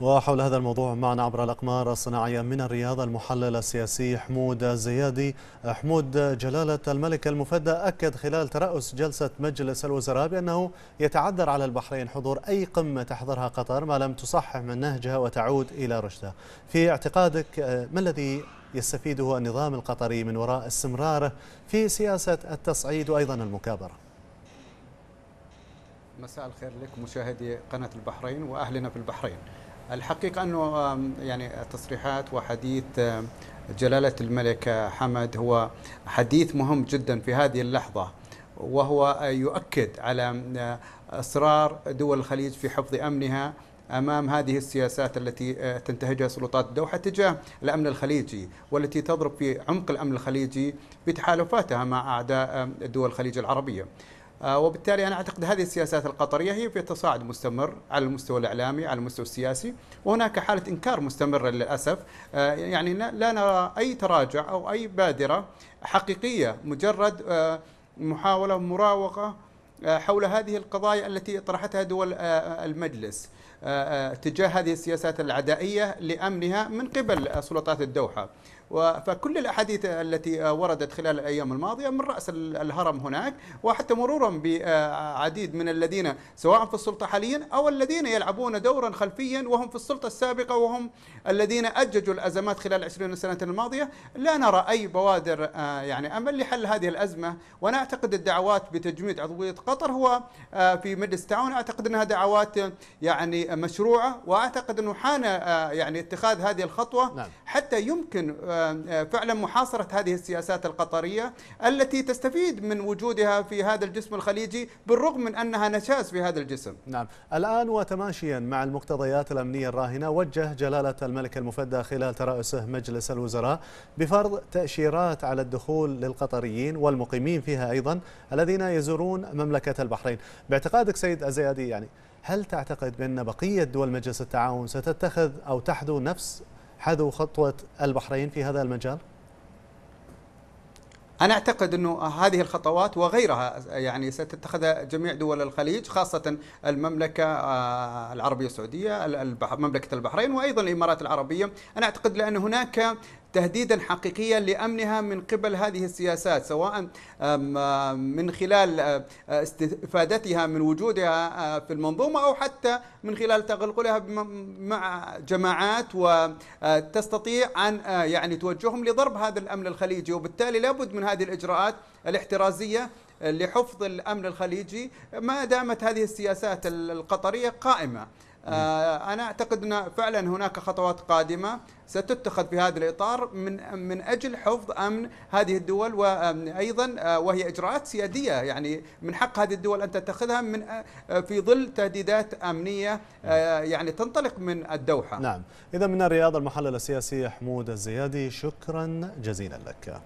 وحول هذا الموضوع معنا عبر الأقمار الصناعية من الرياض المحلل السياسي حمود زيادي حمود جلالة الملك المفدى أكد خلال ترأس جلسة مجلس الوزراء بأنه يتعذر على البحرين حضور أي قمة تحضرها قطر ما لم تصحح من نهجها وتعود إلى رشدها في اعتقادك ما الذي يستفيده النظام القطري من وراء استمراره في سياسة التصعيد وأيضا المكابرة مساء الخير لك مشاهدي قناة البحرين وأهلنا في البحرين الحقيقة أنه يعني تصريحات وحديث جلالة الملك حمد هو حديث مهم جدا في هذه اللحظة وهو يؤكد على إصرار دول الخليج في حفظ أمنها امام هذه السياسات التي آه، تنتهجها سلطات الدوحه تجاه الامن الخليجي والتي تضرب في عمق الامن الخليجي بتحالفاتها مع اعداء دول الخليج العربيه. آه، وبالتالي انا اعتقد هذه السياسات القطريه هي في تصاعد مستمر على المستوى الاعلامي على المستوى السياسي وهناك حاله انكار مستمر للاسف آه، يعني لا نرى اي تراجع او اي بادره حقيقيه مجرد آه، محاوله مراوغه حول هذه القضايا التي طرحتها دول المجلس آه، آه، تجاه هذه السياسات العدائية لأمنها من قبل سلطات الدوحة فكل الاحاديث التي آه، وردت خلال الايام الماضيه من راس الهرم هناك وحتى مرورا بعديد من الذين سواء في السلطه حاليا او الذين يلعبون دورا خلفيا وهم في السلطه السابقه وهم الذين اججوا الازمات خلال 20 سنه الماضيه لا نرى اي بوادر يعني امل لحل هذه الازمه وانا اعتقد الدعوات بتجميد عضويه قطر هو في مجلس التعاون اعتقد انها دعوات يعني مشروعه واعتقد انه حان آه، يعني اتخاذ هذه الخطوه نعم. حتى يمكن آه، آه، فعلا محاصره هذه السياسات القطريه التي تستفيد من وجودها في هذا الجسم الخليجي بالرغم من انها نشاز في هذا الجسم. نعم، الان وتماشيا مع المقتضيات الامنيه الراهنه وجه جلاله الملك المفدى خلال ترأسه مجلس الوزراء بفرض تاشيرات على الدخول للقطريين والمقيمين فيها ايضا الذين يزورون مملكه البحرين، باعتقادك سيد الزيادي يعني هل تعتقد بأن بقية دول مجلس التعاون ستتخذ أو تحذو نفس حذو خطوة البحرين في هذا المجال؟ أنا أعتقد أنه هذه الخطوات وغيرها يعني ستتخذها جميع دول الخليج خاصة المملكة آه، العربية السعودية مملكة البحرين وأيضا الإمارات العربية أنا أعتقد لأن هناك تهديدا حقيقيا لامنها من قبل هذه السياسات سواء من خلال آه، استفادتها من وجودها آه، في المنظومه او حتى من خلال تغلغلها مع جماعات وتستطيع آه، ان يعني توجههم لضرب هذا الامن الخليجي وبالتالي لابد من هذه الاجراءات الاحترازيه لحفظ الامن الخليجي ما دامت هذه السياسات القطريه قائمه آه، انا اعتقد ان فعلا هناك خطوات قادمه ستتخذ في هذا الاطار من من اجل حفظ امن هذه الدول وايضا آه، وهي اجراءات سياديه يعني من حق هذه الدول ان تتخذها من آه، في ظل تهديدات امنيه يعني تنطلق من الدوحه. نعم، اذا من الرياض المحلل السياسي حمود الزيادي شكرا جزيلا لك.